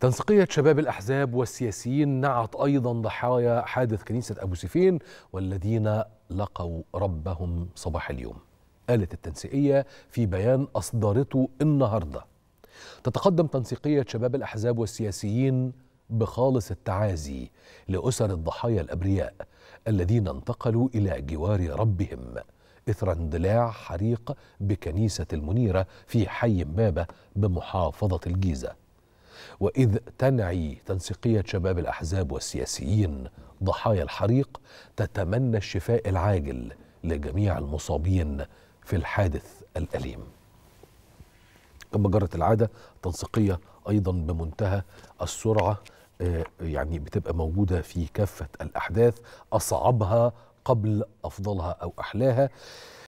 تنسيقية شباب الأحزاب والسياسيين نعت أيضا ضحايا حادث كنيسة أبو سيفين والذين لقوا ربهم صباح اليوم قالت التنسيقية في بيان أصدرته النهاردة تتقدم تنسيقية شباب الأحزاب والسياسيين بخالص التعازي لأسر الضحايا الأبرياء الذين انتقلوا إلى جوار ربهم إثر اندلاع حريق بكنيسة المنيرة في حي مابة بمحافظة الجيزة وإذ تنعي تنسيقية شباب الأحزاب والسياسيين ضحايا الحريق تتمنى الشفاء العاجل لجميع المصابين في الحادث الأليم كما جرت العادة تنسيقية أيضا بمنتهى السرعة آه، يعني بتبقى موجودة في كافة الأحداث أصعبها قبل أفضلها أو أحلاها